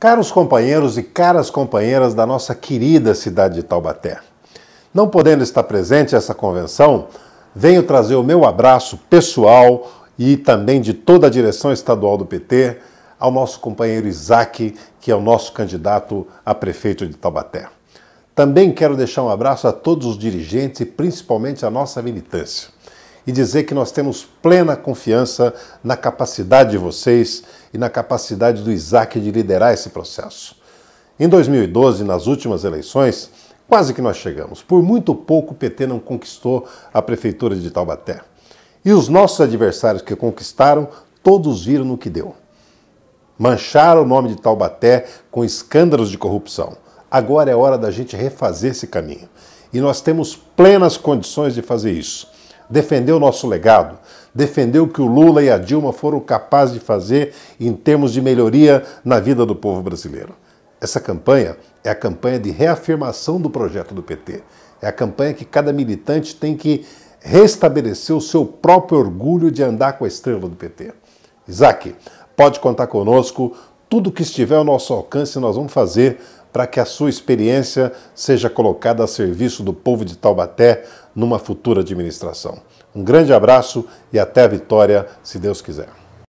Caros companheiros e caras companheiras da nossa querida cidade de Taubaté, não podendo estar presente essa convenção, venho trazer o meu abraço pessoal e também de toda a direção estadual do PT ao nosso companheiro Isaac, que é o nosso candidato a prefeito de Taubaté. Também quero deixar um abraço a todos os dirigentes e principalmente à nossa militância e dizer que nós temos plena confiança na capacidade de vocês e na capacidade do Isaac de liderar esse processo. Em 2012, nas últimas eleições, quase que nós chegamos. Por muito pouco o PT não conquistou a prefeitura de Taubaté. E os nossos adversários que conquistaram, todos viram no que deu. Mancharam o nome de Taubaté com escândalos de corrupção. Agora é hora da gente refazer esse caminho. E nós temos plenas condições de fazer isso defender o nosso legado, defender o que o Lula e a Dilma foram capazes de fazer em termos de melhoria na vida do povo brasileiro. Essa campanha é a campanha de reafirmação do projeto do PT. É a campanha que cada militante tem que restabelecer o seu próprio orgulho de andar com a estrela do PT. Isaac, pode contar conosco tudo que estiver ao nosso alcance nós vamos fazer para que a sua experiência seja colocada a serviço do povo de Taubaté numa futura administração. Um grande abraço e até a vitória, se Deus quiser.